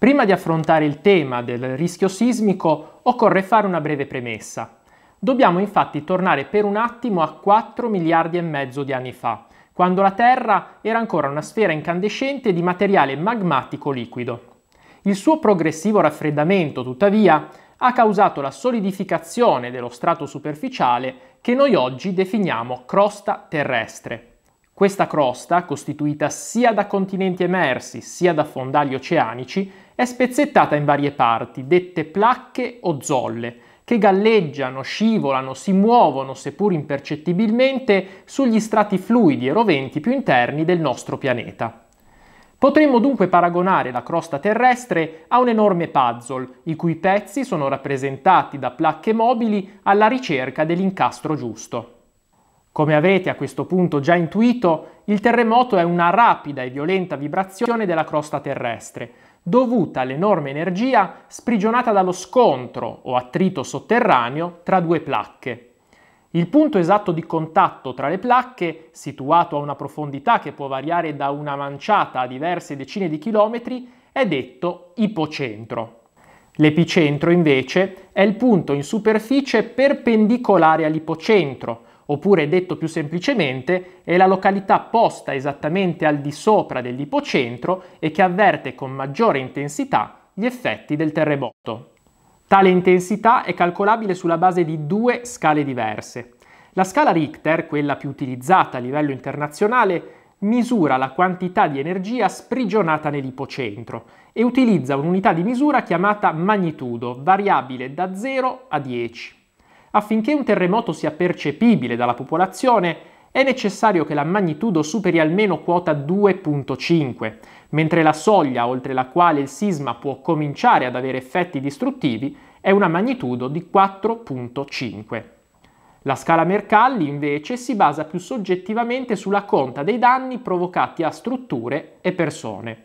Prima di affrontare il tema del rischio sismico occorre fare una breve premessa. Dobbiamo infatti tornare per un attimo a 4 miliardi e mezzo di anni fa, quando la Terra era ancora una sfera incandescente di materiale magmatico liquido. Il suo progressivo raffreddamento, tuttavia, ha causato la solidificazione dello strato superficiale che noi oggi definiamo crosta terrestre. Questa crosta, costituita sia da continenti emersi sia da fondali oceanici, è spezzettata in varie parti, dette placche o zolle, che galleggiano, scivolano, si muovono, seppur impercettibilmente, sugli strati fluidi e roventi più interni del nostro pianeta. Potremmo dunque paragonare la crosta terrestre a un enorme puzzle, i cui pezzi sono rappresentati da placche mobili alla ricerca dell'incastro giusto. Come avrete a questo punto già intuito, il terremoto è una rapida e violenta vibrazione della crosta terrestre, dovuta all'enorme energia sprigionata dallo scontro o attrito sotterraneo tra due placche. Il punto esatto di contatto tra le placche, situato a una profondità che può variare da una manciata a diverse decine di chilometri, è detto ipocentro. L'epicentro invece è il punto in superficie perpendicolare all'ipocentro, Oppure detto più semplicemente, è la località posta esattamente al di sopra dell'ipocentro e che avverte con maggiore intensità gli effetti del terremoto. Tale intensità è calcolabile sulla base di due scale diverse. La scala Richter, quella più utilizzata a livello internazionale, misura la quantità di energia sprigionata nell'ipocentro e utilizza un'unità di misura chiamata magnitudo, variabile da 0 a 10. Affinché un terremoto sia percepibile dalla popolazione, è necessario che la magnitudo superi almeno quota 2.5, mentre la soglia oltre la quale il sisma può cominciare ad avere effetti distruttivi è una magnitudo di 4.5. La scala Mercalli invece si basa più soggettivamente sulla conta dei danni provocati a strutture e persone.